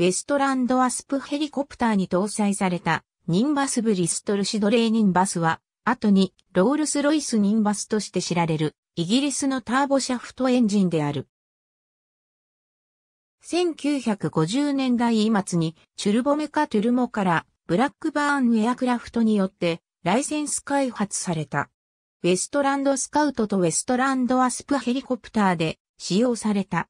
ウェストランドアスプヘリコプターに搭載されたニンバスブリストルシドレーニンバスは、後にロールスロイスニンバスとして知られるイギリスのターボシャフトエンジンである。1950年代末にチュルボメカトゥルモからブラックバーンエアクラフトによってライセンス開発された。ウェストランドスカウトとウェストランドアスプヘリコプターで使用された。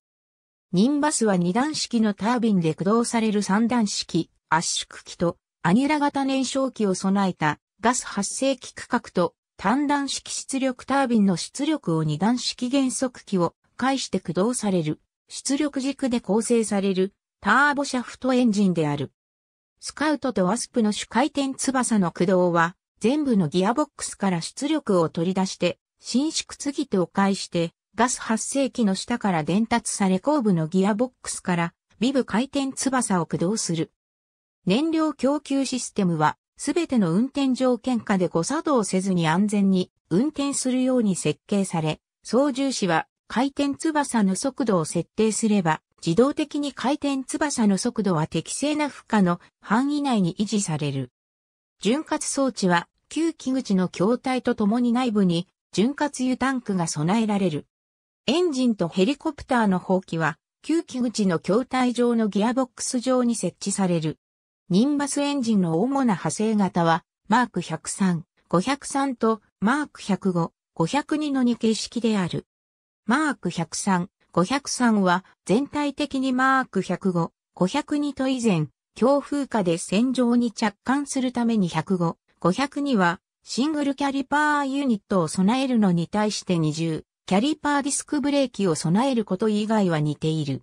ニンバスは二段式のタービンで駆動される三段式圧縮機とアニラ型燃焼機を備えたガス発生機区画と単段式出力タービンの出力を二段式減速機を介して駆動される出力軸で構成されるターボシャフトエンジンである。スカウトとワスプの主回転翼の駆動は全部のギアボックスから出力を取り出して伸縮継ぎ手を介してガス発生機の下から伝達され後部のギアボックスからビブ回転翼を駆動する。燃料供給システムはすべての運転条件下で誤作動せずに安全に運転するように設計され、操縦士は回転翼の速度を設定すれば、自動的に回転翼の速度は適正な負荷の範囲内に維持される。潤滑装置は、旧機口の筐体とともに内部に潤滑油タンクが備えられる。エンジンとヘリコプターの放棄は、吸気口の筐体上のギアボックス上に設置される。ニンバスエンジンの主な派生型は、マーク103、503とマーク105、502の2形式である。マーク103、503は全体的にマーク105、502と以前、強風下で戦場に着艦するために105、502はシングルキャリパーユニットを備えるのに対して20、キャリパーディスクブレーキを備えること以外は似ている。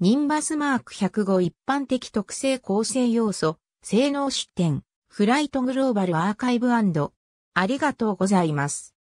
ニンバスマーク105一般的特性構成要素、性能出展、フライトグローバルアーカイブありがとうございます。